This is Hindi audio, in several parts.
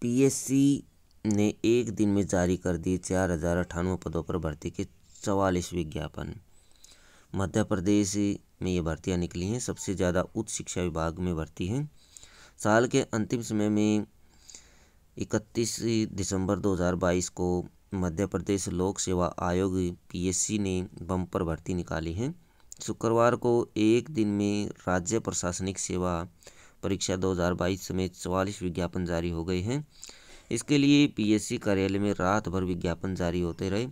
पीएससी ने एक दिन में जारी कर दिए चार हज़ार अठानवे पदों पर भर्ती के चवालीस विज्ञापन मध्य प्रदेश में ये भर्तियाँ निकली हैं सबसे ज़्यादा उच्च शिक्षा विभाग में भर्ती हैं साल के अंतिम समय में 31 दिसंबर 2022 को मध्य प्रदेश लोक सेवा आयोग पीएससी ने बम्पर भर्ती निकाली है शुक्रवार को एक दिन में राज्य प्रशासनिक सेवा परीक्षा 2022 समेत चवालीस विज्ञापन जारी हो गए हैं इसके लिए पीएससी कार्यालय में रात भर विज्ञापन जारी होते रहे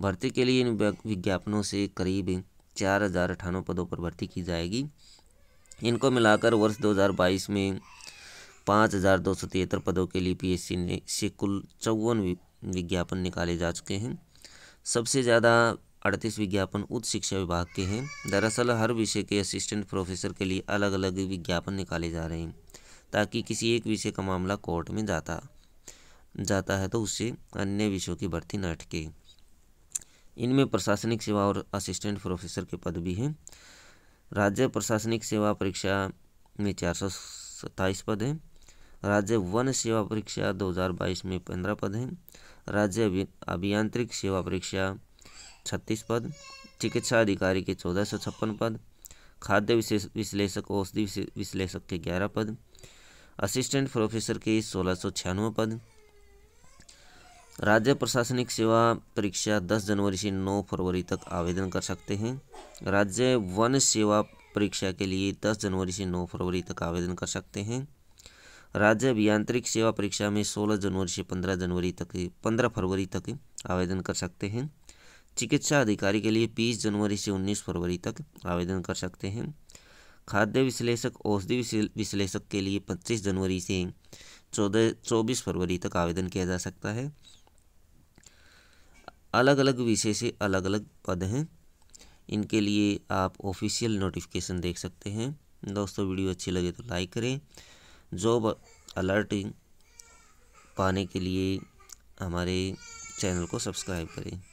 भर्ती के लिए इन विज्ञापनों से करीब चार हज़ार अठानवे पदों पर भर्ती की जाएगी इनको मिलाकर वर्ष 2022 में पाँच हज़ार दो सौ तिहत्तर पदों के लिए पीएससी ने से कुल चौवन विज्ञापन निकाले जा चुके हैं सबसे ज़्यादा अड़तीस विज्ञापन उच्च शिक्षा विभाग के हैं दरअसल हर विषय के असिस्टेंट प्रोफेसर के लिए अलग अलग विज्ञापन निकाले जा रहे हैं ताकि किसी एक विषय का मामला कोर्ट में जाता जाता है तो उससे अन्य विषयों की भर्ती न अटके इनमें प्रशासनिक सेवा और असिस्टेंट प्रोफेसर के पद भी हैं राज्य प्रशासनिक सेवा परीक्षा में चार सौ सत्ताईस पद हैं राज्य वन सेवा परीक्षा 2022 में पंद्रह पद हैं राज्य अभियांत्रिक सेवा परीक्षा छत्तीस पद चिकित्सा अधिकारी के चौदह सौ छप्पन पद खाद्य विशेष विश्लेषक औषधि विश्लेषक के ग्यारह पद असिस्टेंट प्रोफेसर के सोलह सौ छियानवे पद राज्य प्रशासनिक सेवा परीक्षा 10 जनवरी से 9 फरवरी तक आवेदन कर सकते हैं राज्य वन सेवा परीक्षा के लिए 10 जनवरी से 9 फरवरी तक आवेदन कर सकते हैं राज्य अभियांत्रिक सेवा परीक्षा में 16 जनवरी से 15 जनवरी तक 15 फरवरी तक आवेदन कर सकते हैं चिकित्सा अधिकारी के लिए 20 जनवरी से 19 फरवरी तक आवेदन कर सकते हैं खाद्य विश्लेषक औषधि विश्लेषक के लिए 25 जनवरी से चौदह चौबीस फरवरी तक आवेदन किया जा सकता है अलग अलग विषय से अलग अलग पद हैं इनके लिए आप ऑफिशियल नोटिफिकेशन देख सकते हैं दोस्तों वीडियो अच्छी लगे तो लाइक करें जॉब अलर्ट पाने के लिए हमारे चैनल को सब्सक्राइब करें